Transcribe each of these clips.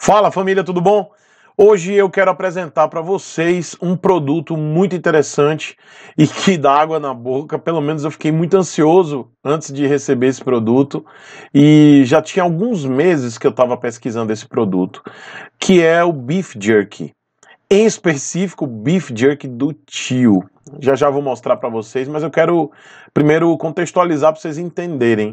Fala família, tudo bom? Hoje eu quero apresentar para vocês um produto muito interessante e que dá água na boca. Pelo menos eu fiquei muito ansioso antes de receber esse produto e já tinha alguns meses que eu estava pesquisando esse produto, que é o beef jerky. Em específico, o beef jerky do tio. Já já vou mostrar para vocês, mas eu quero primeiro contextualizar para vocês entenderem.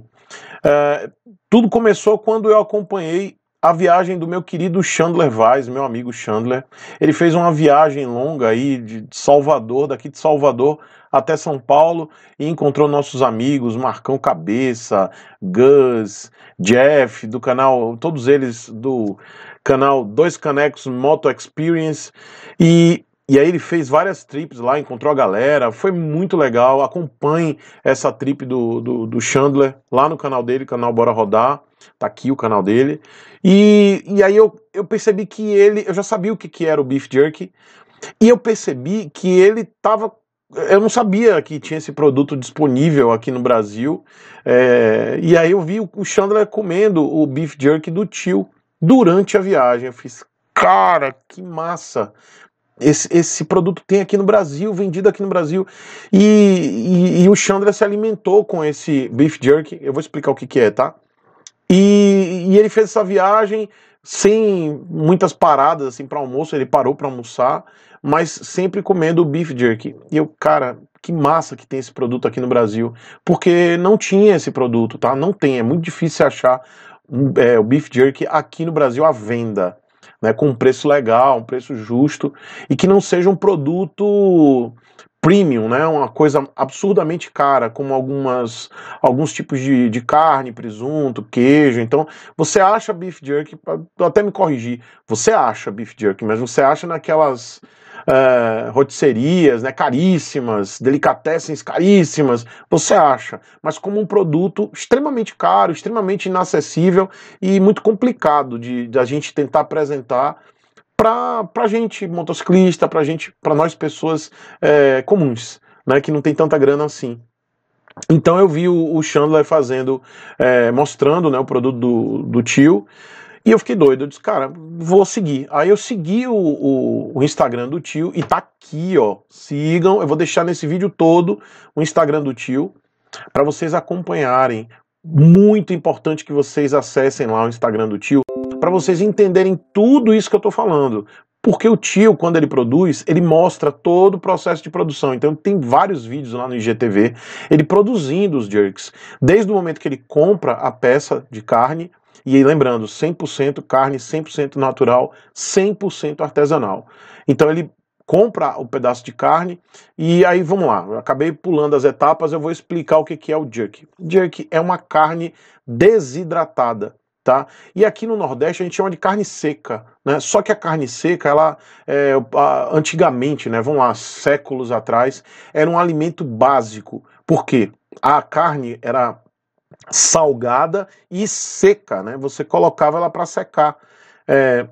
Uh, tudo começou quando eu acompanhei a viagem do meu querido Chandler Vaz, meu amigo Chandler. Ele fez uma viagem longa aí de Salvador, daqui de Salvador até São Paulo e encontrou nossos amigos Marcão Cabeça, Gus, Jeff do canal, todos eles do canal Dois Canecos Moto Experience e e aí ele fez várias trips lá, encontrou a galera, foi muito legal. Acompanhe essa trip do, do, do Chandler lá no canal dele, canal Bora Rodar tá aqui o canal dele. E, e aí eu, eu percebi que ele, eu já sabia o que, que era o beef jerky, e eu percebi que ele tava eu não sabia que tinha esse produto disponível aqui no Brasil. É, e aí eu vi o Chandler comendo o beef jerky do tio durante a viagem. Eu fiz, cara, que massa! Esse, esse produto tem aqui no Brasil, vendido aqui no Brasil. E, e, e o Chandler se alimentou com esse beef jerky. Eu vou explicar o que, que é, tá? E, e ele fez essa viagem sem muitas paradas assim para almoço, ele parou para almoçar, mas sempre comendo o beef jerky. E eu, cara, que massa que tem esse produto aqui no Brasil, porque não tinha esse produto, tá? Não tem, é muito difícil achar é, o beef jerky aqui no Brasil à venda, né? Com um preço legal, um preço justo e que não seja um produto premium, né? Uma coisa absurdamente cara, como algumas alguns tipos de, de carne, presunto, queijo. Então, você acha beef jerky, até me corrigir, você acha beef jerky, mas você acha naquelas é, né, caríssimas, delicatessens caríssimas, você acha, mas como um produto extremamente caro, extremamente inacessível e muito complicado de, de a gente tentar apresentar para a gente motociclista, para gente, para nós pessoas é, comuns, né, que não tem tanta grana assim. Então eu vi o, o Chandler fazendo, é, mostrando né, o produto do, do tio. E eu fiquei doido, eu disse, cara, vou seguir. Aí eu segui o, o, o, Instagram do tio e tá aqui, ó. Sigam, eu vou deixar nesse vídeo todo o Instagram do tio para vocês acompanharem. Muito importante que vocês acessem lá o Instagram do tio para vocês entenderem tudo isso que eu estou falando. Porque o tio, quando ele produz, ele mostra todo o processo de produção. Então tem vários vídeos lá no IGTV, ele produzindo os jerks. Desde o momento que ele compra a peça de carne, e aí, lembrando, 100% carne, 100% natural, 100% artesanal. Então ele compra o pedaço de carne e aí vamos lá, eu acabei pulando as etapas, eu vou explicar o que é o jerk. Jerk é uma carne desidratada tá? E aqui no Nordeste a gente chama de carne seca, né? Só que a carne seca, ela é, antigamente, né? Vamos lá, séculos atrás, era um alimento básico. Por quê? A carne era salgada e seca, né? Você colocava ela para secar. É,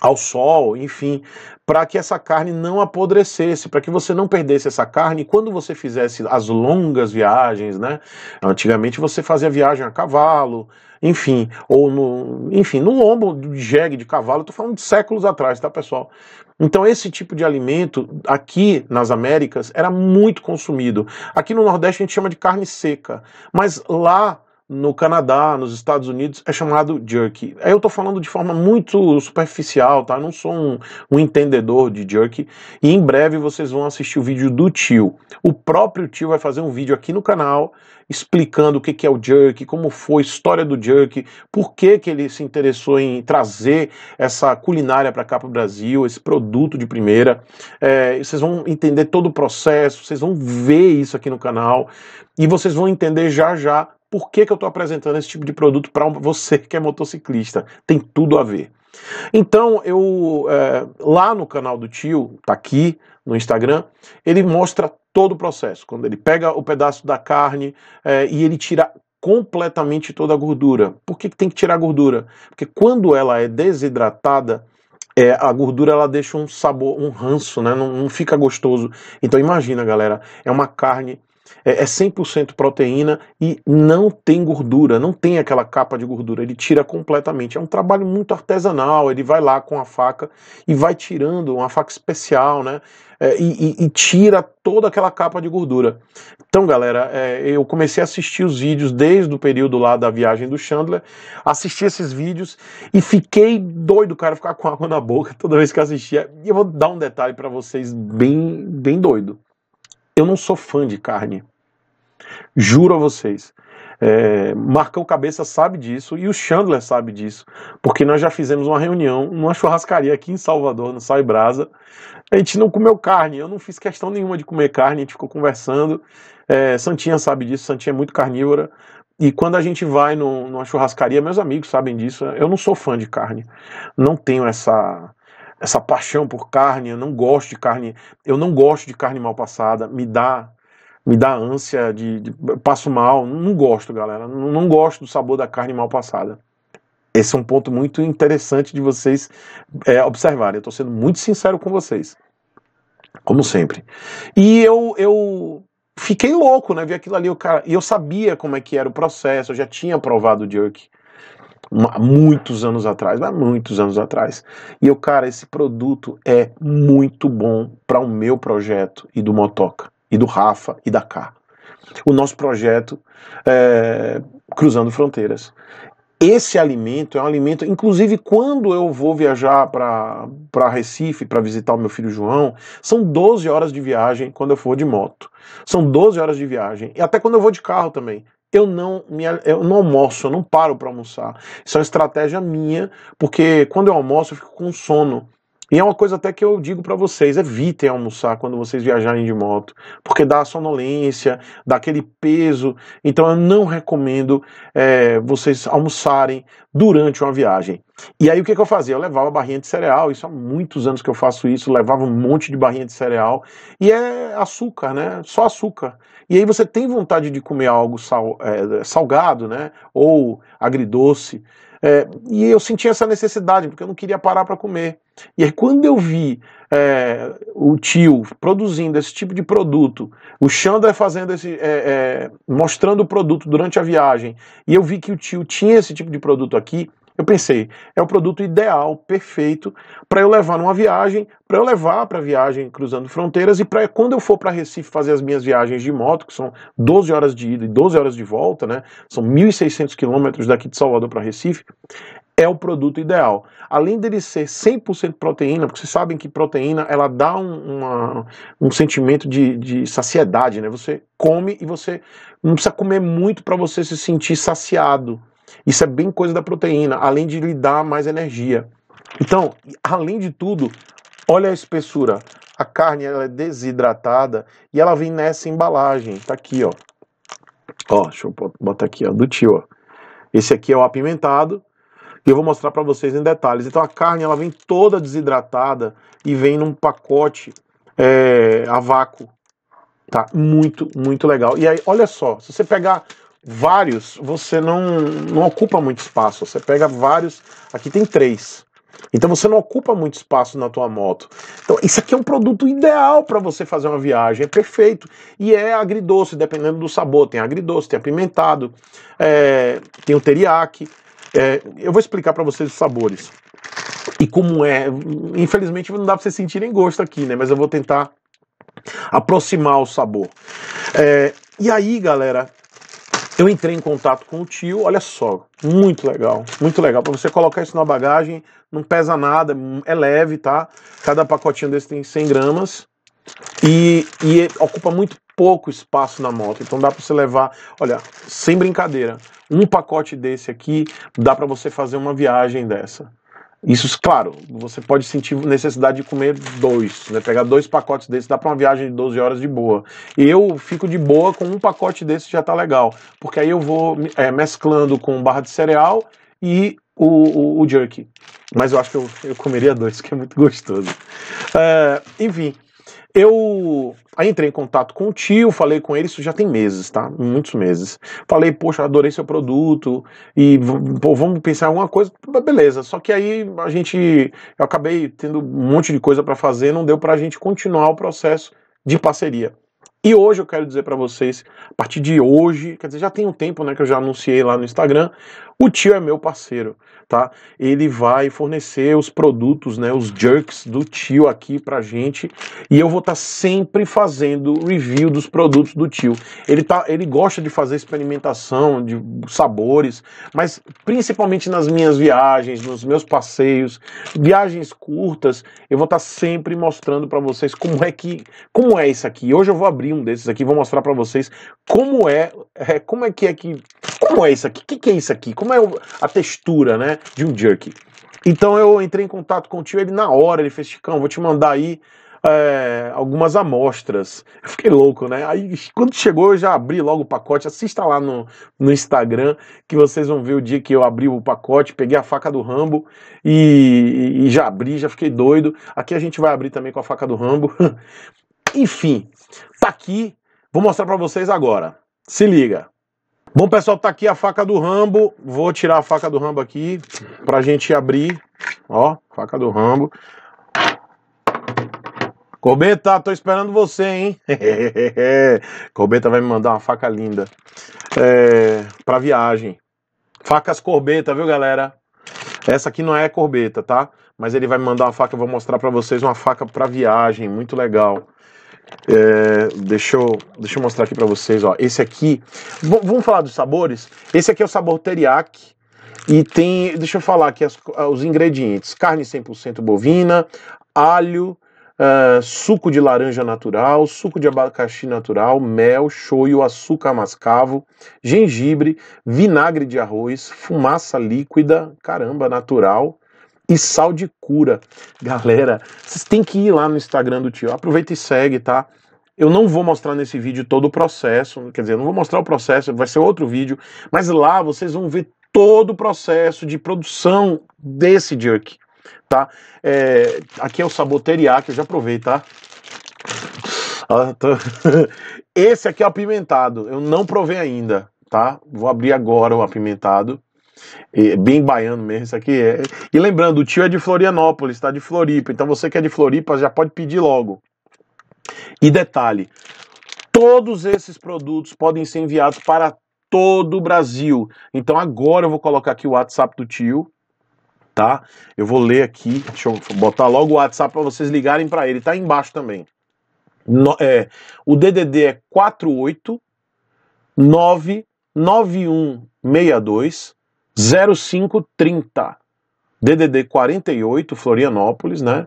ao sol, enfim, para que essa carne não apodrecesse, para que você não perdesse essa carne. Quando você fizesse as longas viagens, né? Antigamente você fazia viagem a cavalo, enfim, ou no, enfim, no lombo de jegue de cavalo, estou falando de séculos atrás, tá, pessoal? Então esse tipo de alimento aqui nas Américas era muito consumido. Aqui no Nordeste a gente chama de carne seca, mas lá no Canadá, nos Estados Unidos, é chamado jerky. Eu estou falando de forma muito superficial, tá? Eu não sou um, um, entendedor de jerky. E em breve vocês vão assistir o vídeo do tio. O próprio tio vai fazer um vídeo aqui no canal explicando o que, que é o jerky, como foi a história do jerky, por que, que ele se interessou em trazer essa culinária para cá para o Brasil, esse produto de primeira. É, vocês vão entender todo o processo, vocês vão ver isso aqui no canal e vocês vão entender já já por que, que eu estou apresentando esse tipo de produto para você que é motociclista? Tem tudo a ver. Então, eu é, lá no canal do tio, tá aqui no Instagram, ele mostra todo o processo. Quando ele pega o pedaço da carne é, e ele tira completamente toda a gordura. Por que, que tem que tirar a gordura? Porque quando ela é desidratada, é, a gordura ela deixa um sabor, um ranço, né? Não, não, fica gostoso. Então imagina, galera, é uma carne é, 100% é proteína e não tem gordura, não tem aquela capa de gordura, ele tira completamente. É um trabalho muito artesanal, ele vai lá com a faca e vai tirando, uma faca especial, né? É, e, e, tira toda aquela capa de gordura. Então, galera, é, eu comecei a assistir os vídeos desde o período lá da viagem do Chandler, assisti esses vídeos e fiquei doido, cara, ficar com água na boca toda vez que assistia. E eu vou dar um detalhe para vocês bem, bem doido. Eu não sou fã de carne. Juro a vocês. É, Marcão Cabeça sabe disso e o Chandler sabe disso, porque nós já fizemos uma reunião numa churrascaria aqui em Salvador, no Sai Brasa. A gente não comeu carne, eu não fiz questão nenhuma de comer carne, a gente ficou conversando. É, Santinha sabe disso, Santinha é muito carnívora. E quando a gente vai no, numa churrascaria, meus amigos sabem disso, eu não sou fã de carne. Não tenho essa essa paixão por carne, eu não gosto de carne, eu não gosto de carne mal passada, me dá me dá ânsia de, de passo mal, não gosto, galera, não, não gosto do sabor da carne mal passada. Esse é um ponto muito interessante de vocês é, observarem. Eu estou sendo muito sincero com vocês, como sempre. E eu, eu fiquei louco, né? Vi aquilo ali, o cara. E eu sabia como é que era o processo, eu já tinha provado o jerk há muitos anos atrás, há é muitos anos atrás. E eu, cara, esse produto é muito bom para o meu projeto e do Motoca, e do Rafa e da K. O nosso projeto é, Cruzando Fronteiras. Esse alimento é um alimento, inclusive quando eu vou viajar para Recife para visitar o meu filho João, são 12 horas de viagem quando eu for de moto. São 12 horas de viagem. E até quando eu vou de carro também eu não, me, eu não almoço, eu não paro para almoçar. Isso é uma estratégia minha, porque quando eu almoço eu fico com sono. E é uma coisa até que eu digo para vocês, evitem almoçar quando vocês viajarem de moto, porque dá sonolência, dá aquele peso. Então eu não recomendo é, vocês almoçarem durante uma viagem. E aí o que, que eu fazia? Eu levava barrinha de cereal, isso há muitos anos que eu faço isso, levava um monte de barrinha de cereal, e é açúcar, né? Só açúcar. E aí você tem vontade de comer algo sal, é, salgado, né? Ou agridoce. É, e eu senti essa necessidade, porque eu não queria parar para comer. E aí, quando eu vi é, o tio produzindo esse tipo de produto, o Chandra fazendo esse, é, é, mostrando o produto durante a viagem, e eu vi que o tio tinha esse tipo de produto aqui, eu pensei, é o produto ideal, perfeito, para eu levar numa viagem, para eu levar para viagem cruzando fronteiras e para quando eu for para Recife fazer as minhas viagens de moto, que são 12 horas de ida e 12 horas de volta, né? São 1.600 quilômetros daqui de Salvador para Recife. É o produto ideal. Além dele ser 100% proteína, porque vocês sabem que proteína ela dá um, uma, um sentimento de, de saciedade, né? Você come e você não precisa comer muito para você se sentir saciado. Isso é bem coisa da proteína, além de lhe dar mais energia. Então, além de tudo, olha a espessura. A carne ela é desidratada e ela vem nessa embalagem. Tá aqui, ó. Ó, deixa eu botar aqui, ó, do tio, ó. Esse aqui é o apimentado, e eu vou mostrar para vocês em detalhes. Então a carne ela vem toda desidratada e vem num pacote é, a vácuo, tá? Muito, muito legal. E aí, olha só, se você pegar vários, você não, não ocupa muito espaço. Você pega vários, aqui tem três. Então você não ocupa muito espaço na tua moto. Então isso aqui é um produto ideal para você fazer uma viagem, é perfeito. E é agridoce, dependendo do sabor. Tem agridoce, tem apimentado, é, tem o teriyaki. É, eu vou explicar para vocês os sabores. E como é, infelizmente não dá para vocês sentirem gosto aqui, né? Mas eu vou tentar aproximar o sabor. É, e aí, galera, eu entrei em contato com o tio, olha só, muito legal, muito legal. Para você colocar isso na bagagem, não pesa nada, é leve, tá? Cada pacotinho desse tem 100 gramas e, e ocupa muito pouco espaço na moto. Então dá para você levar, olha, sem brincadeira, um pacote desse aqui dá para você fazer uma viagem dessa. Isso, claro, você pode sentir necessidade de comer dois, né? Pegar dois pacotes desses dá para uma viagem de 12 horas de boa. E eu fico de boa com um pacote desse já tá legal, porque aí eu vou é, mesclando com barra de cereal e o, o, o jerky. Mas eu acho que eu, eu comeria dois, que é muito gostoso. É, enfim, eu entrei em contato com o tio, falei com ele, isso já tem meses, tá? Muitos meses. Falei, poxa, adorei seu produto e pô, vamos pensar em alguma coisa, beleza. Só que aí a gente, eu acabei tendo um monte de coisa para fazer, não deu para a gente continuar o processo de parceria. E hoje eu quero dizer para vocês, a partir de hoje, quer dizer, já tem um tempo, né, que eu já anunciei lá no Instagram, o tio é meu parceiro, tá? Ele vai fornecer os produtos, né, os jerks do tio aqui pra gente, e eu vou estar tá sempre fazendo review dos produtos do tio. Ele tá, ele gosta de fazer experimentação de sabores, mas principalmente nas minhas viagens, nos meus passeios, viagens curtas, eu vou estar tá sempre mostrando para vocês como é que, como é isso aqui. Hoje eu vou abrir um desses aqui, vou mostrar para vocês como é, é, como é que é que, como é isso aqui? O que, que é isso aqui? Como como é a textura, né, de um jerky. Então eu entrei em contato com o tio, ele na hora, ele fez, Chicão, vou te mandar aí é, algumas amostras. Eu fiquei louco, né? Aí quando chegou, eu já abri logo o pacote. Assista lá no, no Instagram, que vocês vão ver o dia que eu abri o pacote, peguei a faca do Rambo e, e já abri, já fiquei doido. Aqui a gente vai abrir também com a faca do Rambo. Enfim, tá aqui. Vou mostrar para vocês agora. Se liga. Bom, pessoal, tá aqui a faca do Rambo. Vou tirar a faca do Rambo aqui pra gente abrir. Ó, faca do Rambo. Corbeta, tô esperando você, hein? Corbeta vai me mandar uma faca linda. É, pra viagem. Facas Corbeta, viu, galera? Essa aqui não é Corbeta, tá? Mas ele vai me mandar uma faca, eu vou mostrar para vocês uma faca para viagem, muito legal. É, deixa, eu, deixa eu mostrar aqui para vocês, ó. Esse aqui, vamos falar dos sabores? Esse aqui é o sabor teriyaki. E tem, deixa eu falar aqui as, ah, os ingredientes: carne 100% bovina, alho, uh, suco de laranja natural, suco de abacaxi natural, mel, shoyu, açúcar mascavo, gengibre, vinagre de arroz, fumaça líquida, caramba, natural, e sal de cura. Galera, vocês têm que ir lá no Instagram do tio. Aproveita e segue, tá? Eu não vou mostrar nesse vídeo todo o processo, quer dizer, eu não vou mostrar o processo, vai ser outro vídeo, mas lá vocês vão ver todo o processo de produção desse jerky, tá? É, aqui é o saboteriá, que eu já provei, tá? Ah, tô... Esse aqui é o apimentado, eu não provei ainda, tá? Vou abrir agora o apimentado. É bem baiano mesmo, isso aqui é. E lembrando, o tio é de Florianópolis, está de Floripa. Então você que é de Floripa já pode pedir logo. E detalhe: todos esses produtos podem ser enviados para todo o Brasil. Então agora eu vou colocar aqui o WhatsApp do tio, tá? Eu vou ler aqui, deixa eu botar logo o WhatsApp para vocês ligarem para ele, tá aí embaixo também. No, é, o DDD é 48 99162 0530 DDD 48 Florianópolis, né?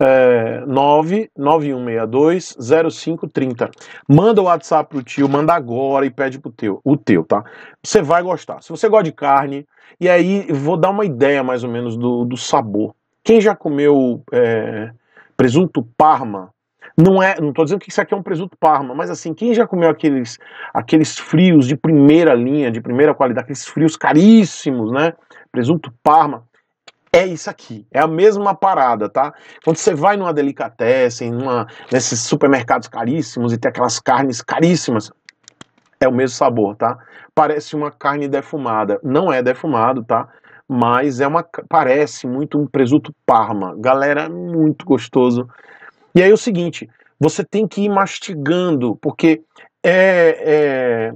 É, 99162 0530. Manda o WhatsApp pro tio, manda agora e pede pro teu, o teu, tá? Você vai gostar. Se você gosta de carne, e aí vou dar uma ideia mais ou menos do, do sabor. Quem já comeu é, presunto parma não é, não estou dizendo que isso aqui é um presunto parma, mas assim, quem já comeu aqueles aqueles frios de primeira linha, de primeira qualidade, aqueles frios caríssimos, né? Presunto parma, é isso aqui, é a mesma parada, tá? Quando você vai numa delicatessen, numa, nesses supermercados caríssimos e tem aquelas carnes caríssimas, é o mesmo sabor, tá? Parece uma carne defumada, não é defumado, tá? Mas é uma parece muito um presunto parma. Galera, é muito gostoso. E aí é o seguinte, você tem que ir mastigando, porque é, é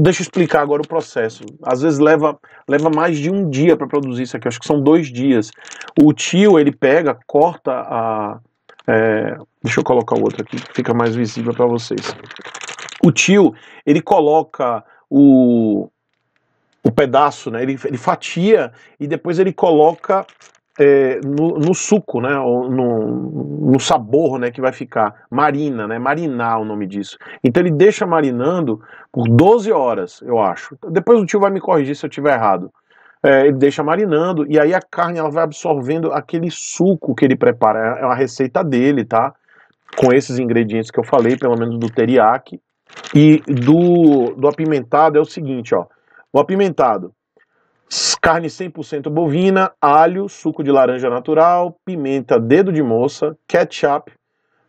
Deixa eu explicar agora o processo. Às vezes leva, leva mais de um dia para produzir isso aqui, acho que são dois dias. O tio, ele pega, corta a. É, deixa eu colocar o outro aqui, fica mais visível para vocês. O tio, ele coloca o, o pedaço, né? ele, ele fatia e depois ele coloca é, no, no, suco, né, no, no, sabor, né, que vai ficar. Marina, né, marinar o nome disso. Então ele deixa marinando por 12 horas, eu acho. Depois o tio vai me corrigir se eu tiver errado. É, ele deixa marinando e aí a carne ela vai absorvendo aquele suco que ele prepara. É, é uma receita dele, tá? Com esses ingredientes que eu falei, pelo menos do teriyaki e do, do apimentado é o seguinte, ó. O apimentado, carne 100% bovina, alho, suco de laranja natural, pimenta, dedo de moça, ketchup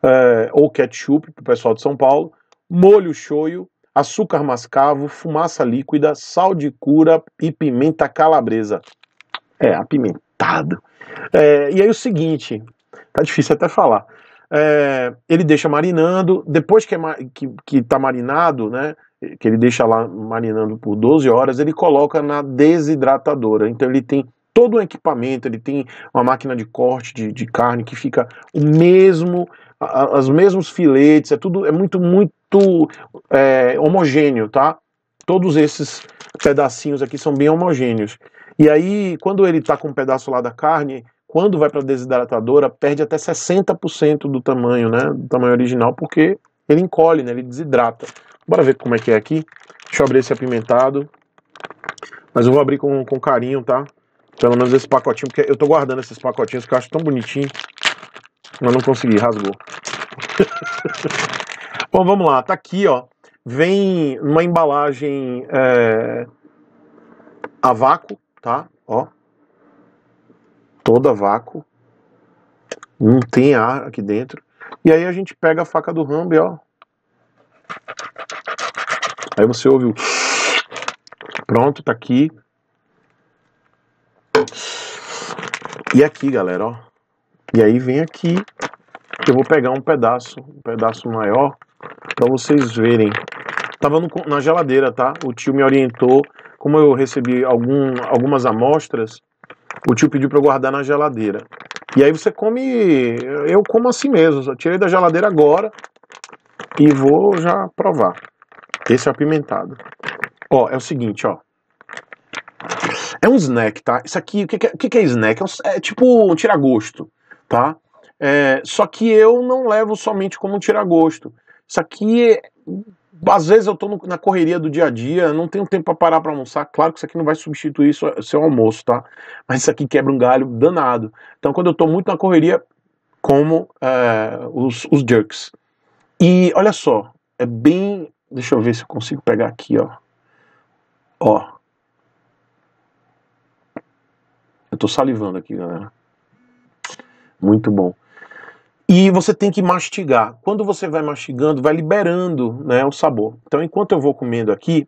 é, ou ketchup para o pessoal de São Paulo, molho shoyu, açúcar mascavo, fumaça líquida, sal de cura e pimenta calabresa. É, apimentado. É, e aí o seguinte, tá difícil até falar. É, ele deixa marinando, depois que, é, que, que tá marinado, né, que ele deixa lá marinando por 12 horas, ele coloca na desidratadora. Então ele tem todo o equipamento, ele tem uma máquina de corte de, de carne que fica o mesmo, a, os mesmos filetes, é tudo é muito, muito é, homogêneo, tá? Todos esses pedacinhos aqui são bem homogêneos. E aí, quando ele está com um pedaço lá da carne, quando vai para a desidratadora, perde até 60% do tamanho, né? Do tamanho original, porque ele encolhe, né? Ele desidrata. Bora ver como é que é aqui. Deixa eu abrir esse apimentado. Mas eu vou abrir com, com carinho, tá? Pelo menos esse pacotinho, porque eu tô guardando esses pacotinhos que eu acho tão bonitinho. Mas não consegui, rasgou. Bom, vamos lá. Tá aqui, ó. Vem uma embalagem é, a vácuo, tá? Ó. Toda a vácuo. Não tem ar aqui dentro. E aí a gente pega a faca do Rambi, ó. Aí você ouve o. Pronto, tá aqui. E aqui, galera, ó. E aí vem aqui. Eu vou pegar um pedaço, um pedaço maior, para vocês verem. Tava no, na geladeira, tá? O tio me orientou. Como eu recebi algum, algumas amostras, o tio pediu para eu guardar na geladeira. E aí você come. Eu como assim mesmo. Só tirei da geladeira agora e vou já provar. Esse é apimentado. Ó, é o seguinte, ó. É um snack, tá? Isso aqui, o que, que, é, que é snack? É, um, é tipo um tiragosto, tá? É, só que eu não levo somente como um tiragosto. Isso aqui, é, às vezes eu tô no, na correria do dia a dia, não tenho tempo para parar para almoçar. Claro que isso aqui não vai substituir seu, seu almoço, tá? Mas isso aqui quebra um galho danado. Então quando eu tô muito na correria, como é, os, os jerks. E olha só, é bem Deixa eu ver se eu consigo pegar aqui, ó. Ó. Eu tô salivando aqui, galera. Muito bom. E você tem que mastigar. Quando você vai mastigando, vai liberando né, o sabor. Então, enquanto eu vou comendo aqui,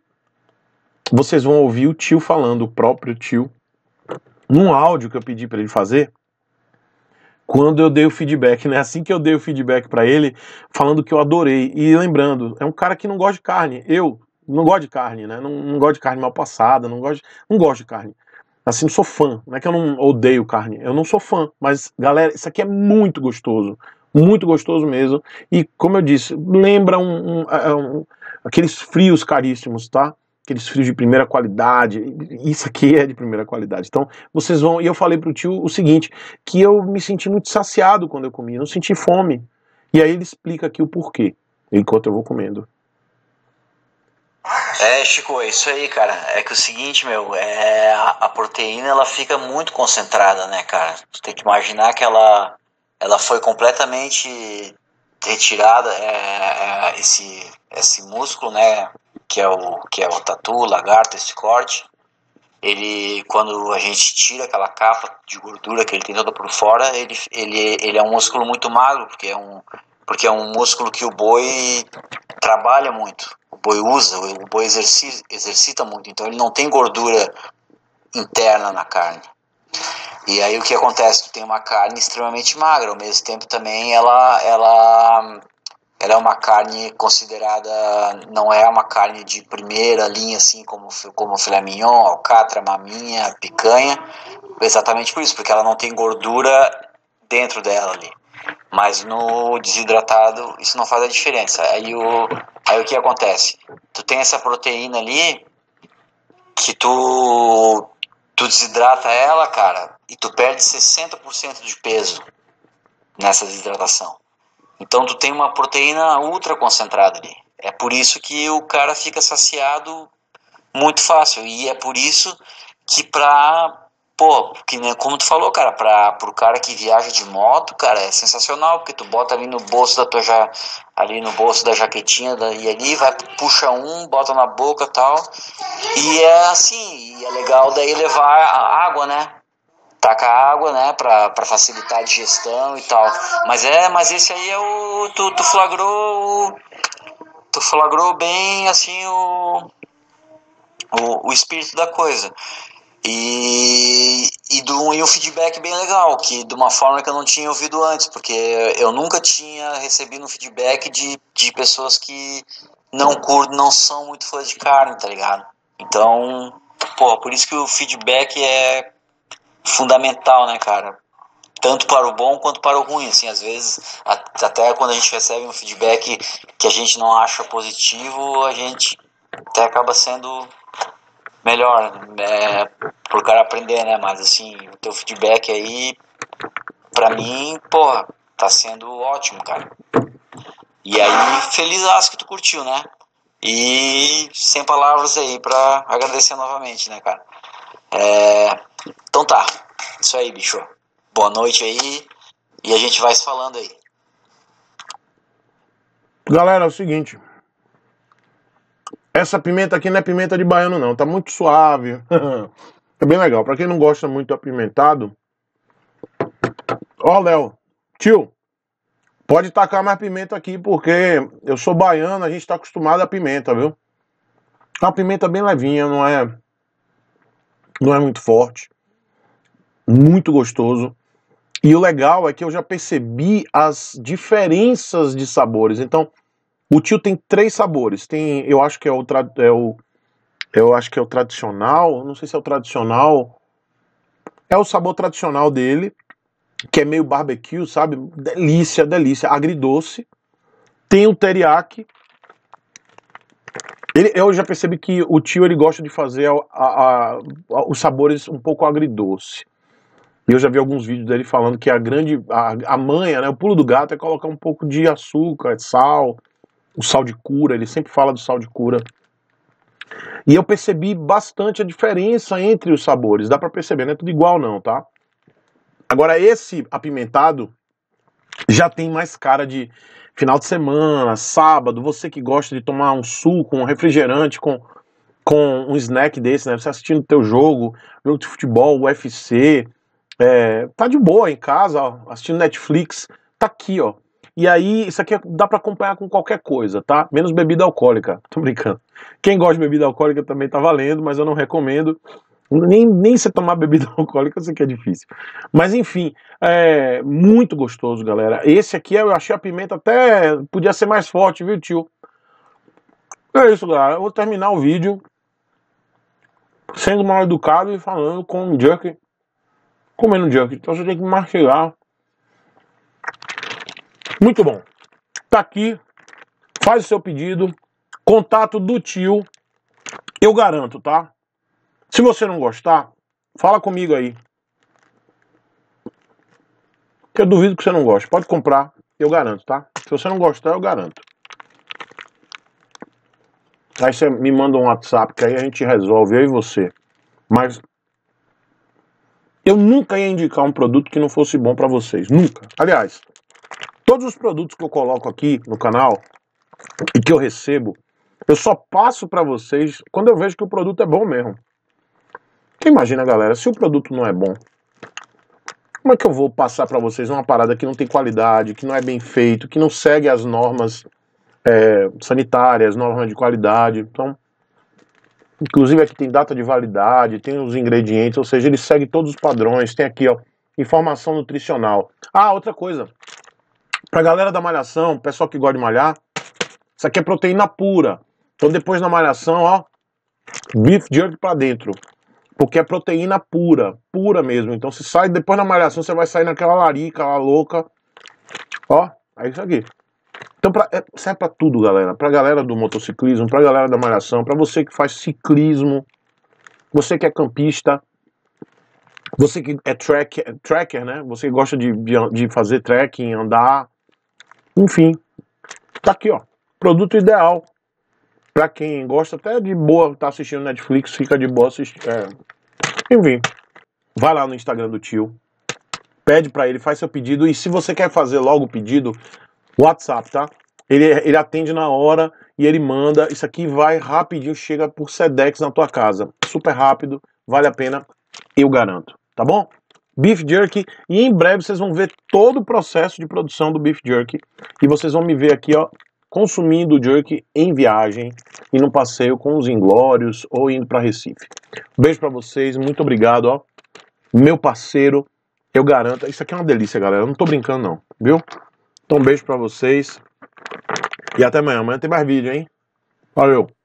vocês vão ouvir o tio falando, o próprio tio, num áudio que eu pedi para ele fazer quando eu dei o feedback, né? Assim que eu dei o feedback para ele, falando que eu adorei. E lembrando, é um cara que não gosta de carne. Eu não gosto de carne, né? Não, não gosto de carne mal passada, não gosto, não gosto de carne. Assim, não sou fã. Não é que eu não odeio carne, eu não sou fã. Mas, galera, isso aqui é muito gostoso. Muito gostoso mesmo. E, como eu disse, lembra um, um, é, um aqueles frios caríssimos, tá? aqueles frios de primeira qualidade. Isso aqui é de primeira qualidade. Então, vocês vão. E eu falei pro tio o seguinte: que eu me senti muito saciado quando eu comi, eu não senti fome. E aí ele explica aqui o porquê, enquanto eu vou comendo. É, Chico, é isso aí, cara. É que o seguinte, meu, é, a proteína ela fica muito concentrada, né, cara? Tu tem que imaginar que ela, ela foi completamente retirada, é, é, esse, esse músculo, né? que é o que é o tatu, lagarto, esse corte, ele quando a gente tira aquela capa de gordura que ele tem toda por fora, ele, ele, ele é um músculo muito magro, porque é um porque é um músculo que o boi trabalha muito, o boi usa, o boi exercita, exercita muito, então ele não tem gordura interna na carne. E aí o que acontece? Tu tem uma carne extremamente magra, ao mesmo tempo também ela, ela ela é uma carne considerada não é uma carne de primeira linha assim como como filé mignon, alcatra, maminha, picanha, exatamente por isso, porque ela não tem gordura dentro dela ali. Mas no desidratado isso não faz a diferença. Aí o aí o que acontece? Tu tem essa proteína ali que tu tu desidrata ela, cara, e tu perde 60% de peso nessa desidratação. Então tu tem uma proteína ultra concentrada ali. É por isso que o cara fica saciado muito fácil e é por isso que pra pô, que nem como tu falou, cara, pra pro cara que viaja de moto, cara, é sensacional, porque tu bota ali no bolso da tua já ali no bolso da jaquetinha da, e ali vai puxa um, bota na boca, tal. E é assim, e é legal daí levar a água, né? taca água, né, para facilitar a digestão e tal. Mas é, mas esse aí é o tu, tu flagrou tu flagrou bem assim o o, o espírito da coisa. E, e, do, e um feedback bem legal, que de uma forma que eu não tinha ouvido antes, porque eu nunca tinha recebido um feedback de, de pessoas que não curto, não são muito fãs de carne, tá ligado? Então, pô, por isso que o feedback é fundamental, né, cara? Tanto para o bom quanto para o ruim, assim, às vezes, até quando a gente recebe um feedback que a gente não acha positivo, a gente até acaba sendo melhor, né? é, pro cara aprender, né, mas assim, o teu feedback aí, pra mim, porra, tá sendo ótimo, cara. E aí, feliz aço que tu curtiu, né? E sem palavras aí para agradecer novamente, né, cara? É, então tá. Isso aí, bicho. Boa noite aí. E a gente vai se falando aí. Galera, é o seguinte. Essa pimenta aqui não é pimenta de baiano, não. Tá muito suave. é bem legal. Pra quem não gosta muito apimentado. Ó, Léo. Tio, pode tacar mais pimenta aqui, porque eu sou baiano, a gente tá acostumado a pimenta, viu? É uma pimenta bem levinha, não é não é muito forte, muito gostoso. E o legal é que eu já percebi as diferenças de sabores. Então, o tio tem três sabores. Tem, eu acho que é o, é o eu acho que é o tradicional, não sei se é o tradicional. É o sabor tradicional dele, que é meio barbecue, sabe? Delícia, delícia, agridoce. Tem o teriyaki, ele, eu já percebi que o tio ele gosta de fazer a, a, a, os sabores um pouco agridoce. E eu já vi alguns vídeos dele falando que a grande. A, manha, né? O pulo do gato é colocar um pouco de açúcar, sal, o sal de cura. Ele sempre fala do sal de cura. E eu percebi bastante a diferença entre os sabores. Dá para perceber, não é tudo igual, não, tá? Agora, esse apimentado já tem mais cara de, final de semana, sábado, você que gosta de tomar um suco, um refrigerante com, com um snack desse, né? Você assistindo o teu jogo, jogo de futebol, UFC, é, tá de boa em casa, ó, assistindo Netflix, tá aqui, ó. E aí, isso aqui é, dá para acompanhar com qualquer coisa, tá? Menos bebida alcoólica, tô brincando. Quem gosta de bebida alcoólica também tá valendo, mas eu não recomendo. Nem, nem você tomar bebida alcoólica, eu sei que é difícil. Mas enfim, é muito gostoso, galera. Esse aqui eu achei a pimenta até. Podia ser mais forte, viu, tio? É isso, galera. Eu vou terminar o vídeo sendo mal educado e falando com o Junk. Comendo Junk. Então você tem que marcar. Muito bom. Tá aqui. Faz o seu pedido. Contato do tio. Eu garanto, tá? Se você não gostar, fala comigo aí. Que eu duvido que você não goste. Pode comprar, eu garanto, tá? Se você não gostar, eu garanto. Aí você me manda um WhatsApp que aí a gente resolve, eu e você. Mas eu nunca ia indicar um produto que não fosse bom para vocês, nunca. Aliás, todos os produtos que eu coloco aqui no canal e que eu recebo, eu só passo para vocês quando eu vejo que o produto é bom mesmo. Porque então, imagina, galera, se o produto não é bom, como é que eu vou passar para vocês uma parada que não tem qualidade, que não é bem feito, que não segue as normas é, sanitárias, normas de qualidade? Então, inclusive aqui tem data de validade, tem os ingredientes, ou seja, ele segue todos os padrões. Tem aqui, ó, informação nutricional. Ah, outra coisa, pra galera da malhação, pessoal que gosta de malhar, isso aqui é proteína pura. Então depois na malhação, ó, beef jerky pra dentro. Porque é proteína pura, pura mesmo. Então se sai depois na malhação, você vai sair naquela larica lá louca. Ó, é isso aqui. Então pra, é, serve para tudo, galera. Pra galera do motociclismo, pra galera da malhação, para você que faz ciclismo, você que é campista, você que é track, tracker, né? Você que gosta de, de fazer trekking, andar, enfim. Tá aqui, ó. Produto ideal para quem gosta até de boa, tá assistindo Netflix, fica de boa assistir, é, vem Vai lá no Instagram do tio, pede para ele, faz seu pedido e se você quer fazer logo o pedido, WhatsApp, tá? Ele, ele atende na hora e ele manda. Isso aqui vai rapidinho, chega por Sedex na tua casa. Super rápido, vale a pena, eu garanto, tá bom? Beef Jerky e em breve vocês vão ver todo o processo de produção do Beef Jerky e vocês vão me ver aqui, ó, consumindo o jerky em viagem e no passeio com os inglórios ou indo para Recife. Beijo para vocês, muito obrigado, ó. Meu parceiro, eu garanto, isso aqui é uma delícia, galera. Eu não tô brincando não, viu? Então beijo para vocês. E até amanhã. Amanhã tem mais vídeo, hein? Valeu.